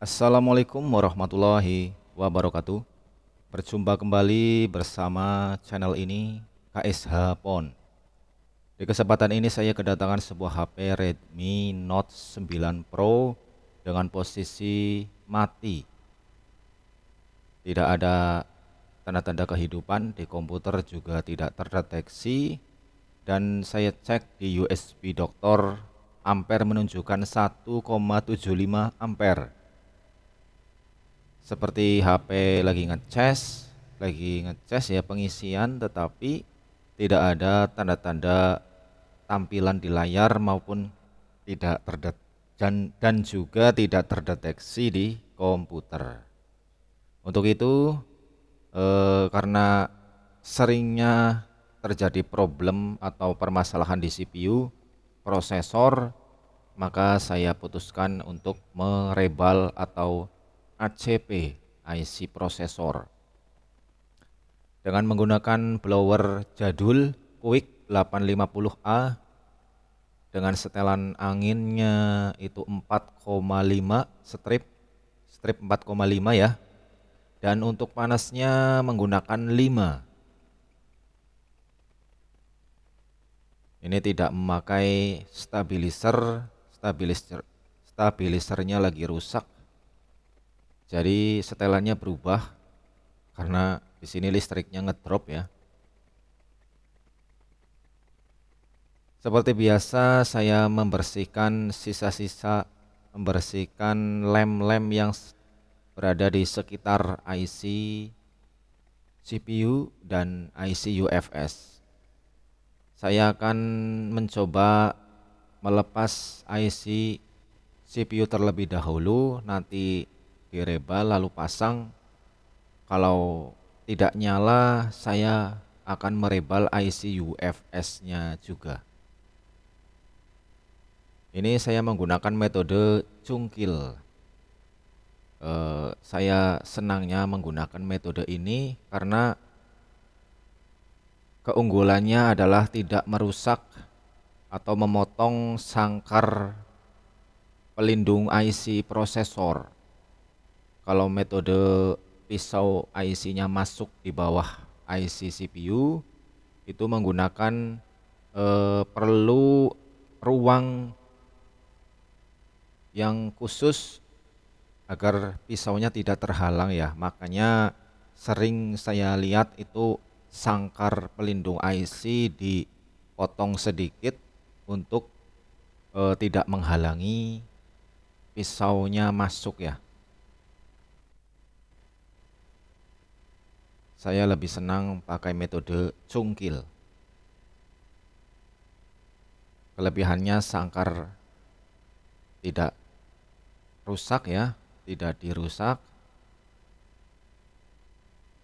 Assalamualaikum warahmatullahi wabarakatuh. Berjumpa kembali bersama channel ini KSH Pon. Di kesempatan ini saya kedatangan sebuah HP Redmi Note 9 Pro dengan posisi mati. Tidak ada tanda-tanda kehidupan di komputer juga tidak terdeteksi dan saya cek di USB Doctor, ampere menunjukkan 1,75 ampere seperti HP lagi ngeces, lagi ngeces ya pengisian tetapi tidak ada tanda-tanda tampilan di layar maupun tidak terdet dan dan juga tidak terdeteksi di komputer. Untuk itu eh, karena seringnya terjadi problem atau permasalahan di CPU prosesor maka saya putuskan untuk merebal atau ACP IC prosesor dengan menggunakan blower jadul Quick 850A dengan setelan anginnya itu 4,5 strip strip 4,5 ya dan untuk panasnya menggunakan 5 ini tidak memakai stabilizer stabilizer stabilisernya lagi rusak jadi setelannya berubah karena di sini listriknya ngedrop ya. Seperti biasa saya membersihkan sisa-sisa membersihkan lem-lem yang berada di sekitar IC CPU dan IC UFS. Saya akan mencoba melepas IC CPU terlebih dahulu nanti direba lalu pasang kalau tidak nyala saya akan merebal IC UFS nya juga ini saya menggunakan metode cungkil e, saya senangnya menggunakan metode ini karena keunggulannya adalah tidak merusak atau memotong sangkar pelindung IC prosesor kalau metode pisau IC-nya masuk di bawah IC CPU itu menggunakan eh, perlu ruang yang khusus agar pisaunya tidak terhalang ya makanya sering saya lihat itu sangkar pelindung IC dipotong sedikit untuk e, tidak menghalangi pisaunya masuk ya saya lebih senang pakai metode cungkil. Kelebihannya sangkar tidak rusak ya, tidak dirusak.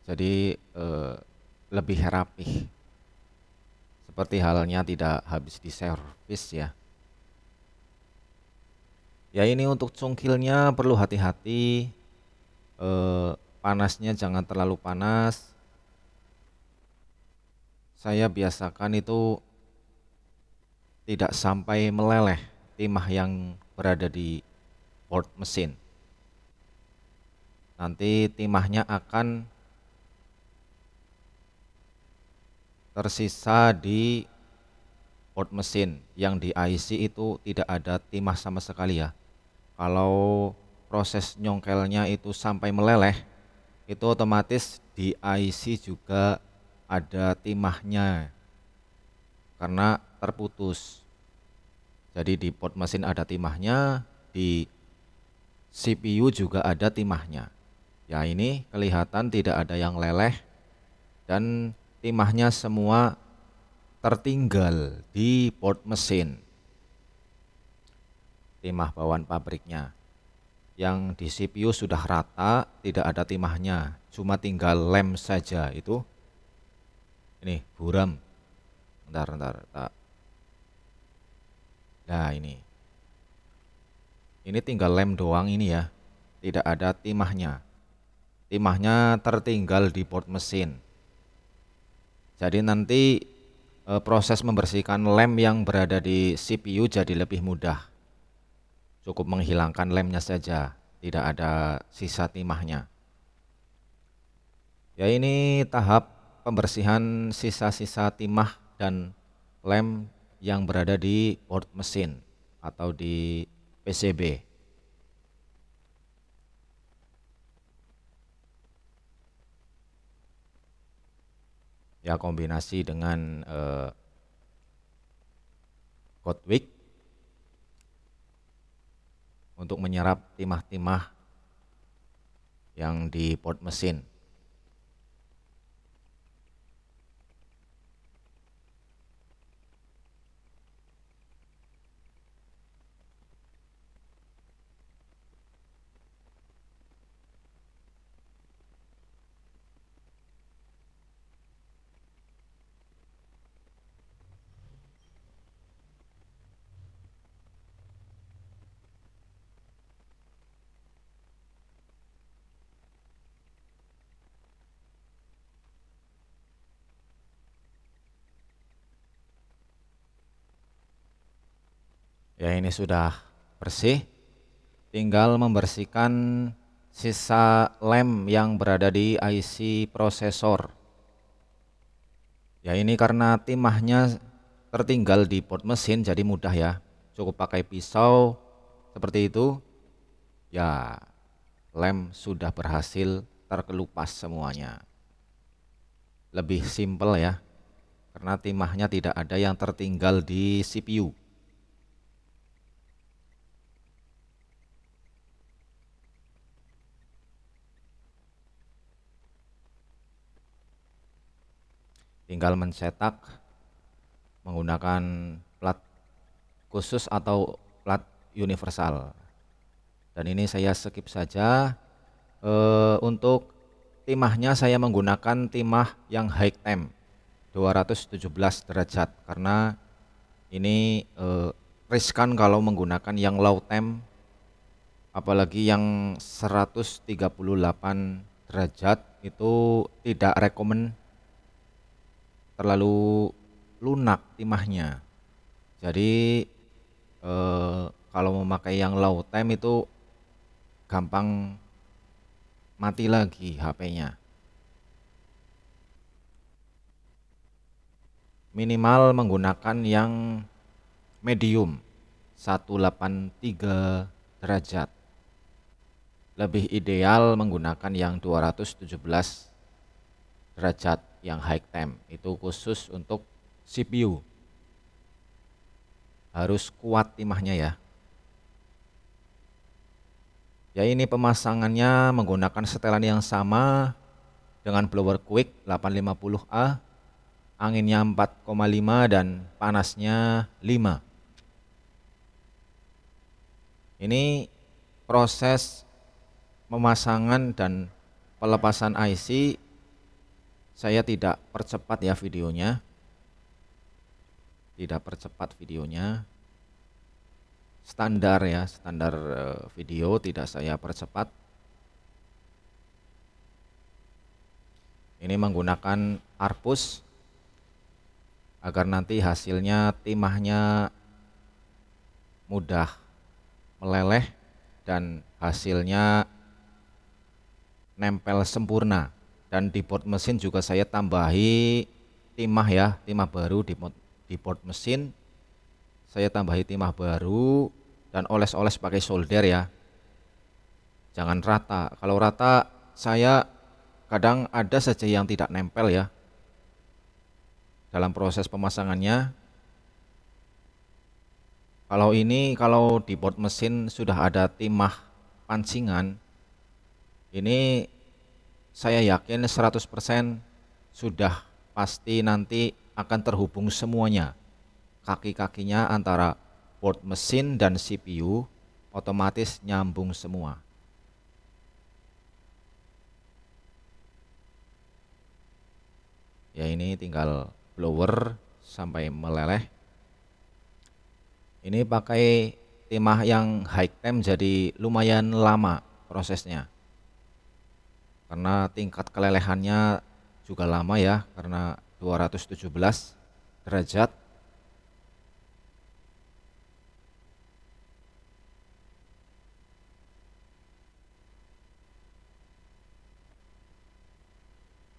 Jadi eh, lebih rapih. Seperti halnya tidak habis diservis ya. Ya ini untuk cungkilnya perlu hati-hati eh, panasnya jangan terlalu panas saya biasakan itu tidak sampai meleleh timah yang berada di port mesin nanti timahnya akan tersisa di port mesin yang di IC itu tidak ada timah sama sekali ya kalau proses nyongkelnya itu sampai meleleh itu otomatis di IC juga ada timahnya karena terputus. Jadi di port mesin ada timahnya, di CPU juga ada timahnya. Ya ini kelihatan tidak ada yang leleh dan timahnya semua tertinggal di port mesin timah bawaan pabriknya yang di CPU sudah rata, tidak ada timahnya, cuma tinggal lem saja itu. Ini buram. ntar ntar. Tak. Nah, ini. Ini tinggal lem doang ini ya. Tidak ada timahnya. Timahnya tertinggal di port mesin. Jadi nanti eh, proses membersihkan lem yang berada di CPU jadi lebih mudah cukup menghilangkan lemnya saja, tidak ada sisa timahnya. Ya ini tahap pembersihan sisa-sisa timah dan lem yang berada di board mesin atau di PCB. Ya kombinasi dengan eh, Godwig untuk menyerap timah-timah yang di port mesin. ya ini sudah bersih tinggal membersihkan sisa lem yang berada di IC prosesor ya ini karena timahnya tertinggal di port mesin jadi mudah ya cukup pakai pisau seperti itu ya lem sudah berhasil terkelupas semuanya lebih simpel ya karena timahnya tidak ada yang tertinggal di CPU tinggal mencetak menggunakan plat khusus atau plat universal dan ini saya skip saja e, untuk timahnya saya menggunakan timah yang high temp 217 derajat karena ini e, riskan kalau menggunakan yang low temp apalagi yang 138 derajat itu tidak rekomend terlalu lunak timahnya. Jadi eh, kalau memakai yang low time itu gampang mati lagi HP-nya. Minimal menggunakan yang medium 183 derajat. Lebih ideal menggunakan yang 217 derajat yang high temp itu khusus untuk CPU harus kuat timahnya ya ya ini pemasangannya menggunakan setelan yang sama dengan blower quick 850A anginnya 4,5 dan panasnya 5 ini proses pemasangan dan pelepasan IC saya tidak percepat ya videonya tidak percepat videonya standar ya standar eh, video tidak saya percepat ini menggunakan arpus agar nanti hasilnya timahnya mudah meleleh dan hasilnya nempel sempurna dan di port mesin juga saya tambahi timah ya timah baru di port di port mesin saya tambahi timah baru dan oles-oles pakai solder ya jangan rata kalau rata saya kadang ada saja yang tidak nempel ya dalam proses pemasangannya kalau ini kalau di port mesin sudah ada timah pancingan ini saya yakin 100% sudah pasti nanti akan terhubung semuanya. Kaki-kakinya antara port mesin dan CPU otomatis nyambung semua. Ya ini tinggal blower sampai meleleh. Ini pakai timah yang high temp jadi lumayan lama prosesnya karena tingkat kelelehannya juga lama ya karena 217 derajat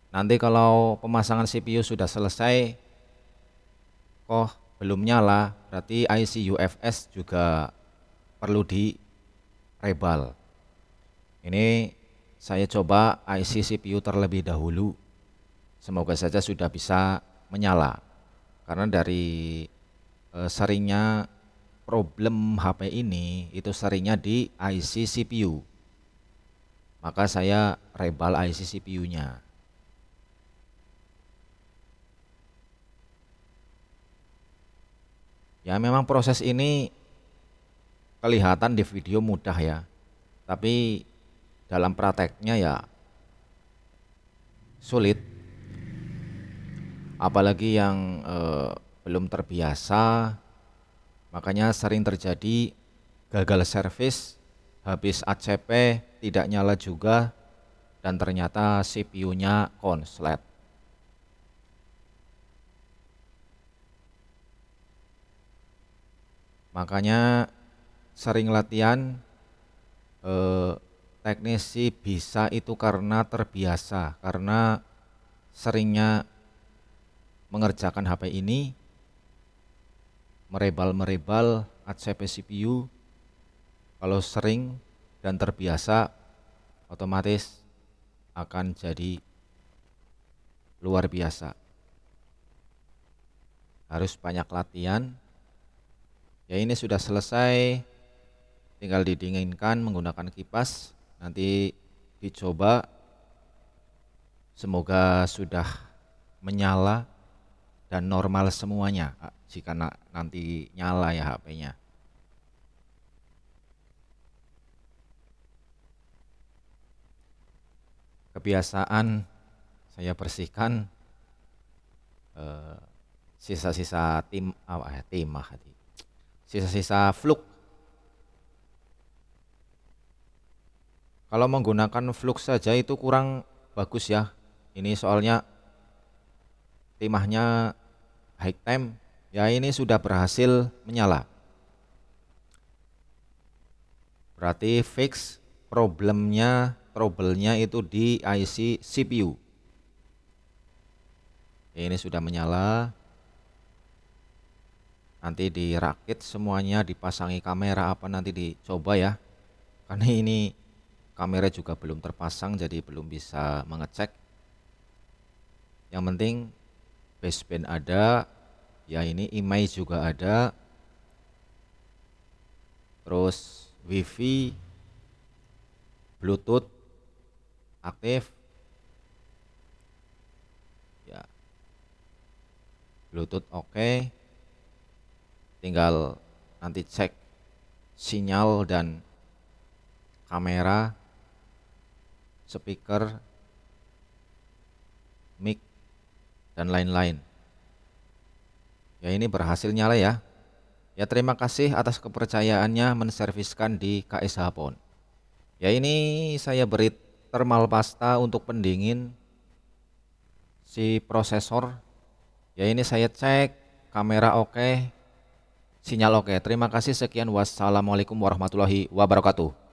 Nanti kalau pemasangan CPU sudah selesai, kok belum nyala, berarti IC UFS juga perlu direbal. Ini saya coba IC CPU terlebih dahulu. Semoga saja sudah bisa menyala. Karena dari e, seringnya problem HP ini itu seringnya di IC CPU. Maka saya rebal IC CPU-nya. Ya memang proses ini kelihatan di video mudah ya. Tapi dalam prakteknya ya sulit apalagi yang eh, belum terbiasa makanya sering terjadi gagal servis habis ACP tidak nyala juga dan ternyata CPU-nya konslet makanya sering latihan eh, Teknisi bisa itu karena terbiasa, karena seringnya mengerjakan HP ini merebal-merebal ACP CPU kalau sering dan terbiasa otomatis akan jadi luar biasa harus banyak latihan ya ini sudah selesai tinggal didinginkan menggunakan kipas nanti dicoba semoga sudah menyala dan normal semuanya jika nanti nyala ya HP-nya. Kebiasaan saya bersihkan eh, sisa-sisa tim apa ya tim ah, sisa-sisa fluk kalau menggunakan flux saja itu kurang bagus ya ini soalnya timahnya high time ya ini sudah berhasil menyala berarti fix problemnya troublenya itu di IC CPU ini sudah menyala nanti dirakit semuanya dipasangi kamera apa nanti dicoba ya karena ini kamera juga belum terpasang jadi belum bisa mengecek yang penting baseband ada ya ini IMEI juga ada terus wifi bluetooth aktif ya bluetooth oke okay. tinggal nanti cek sinyal dan kamera speaker, mic, dan lain-lain. Ya ini berhasil nyala ya. Ya terima kasih atas kepercayaannya menserviskan di KSH Pon. Ya ini saya beri thermal pasta untuk pendingin si prosesor. Ya ini saya cek kamera oke, sinyal oke. Terima kasih sekian wassalamualaikum warahmatullahi wabarakatuh.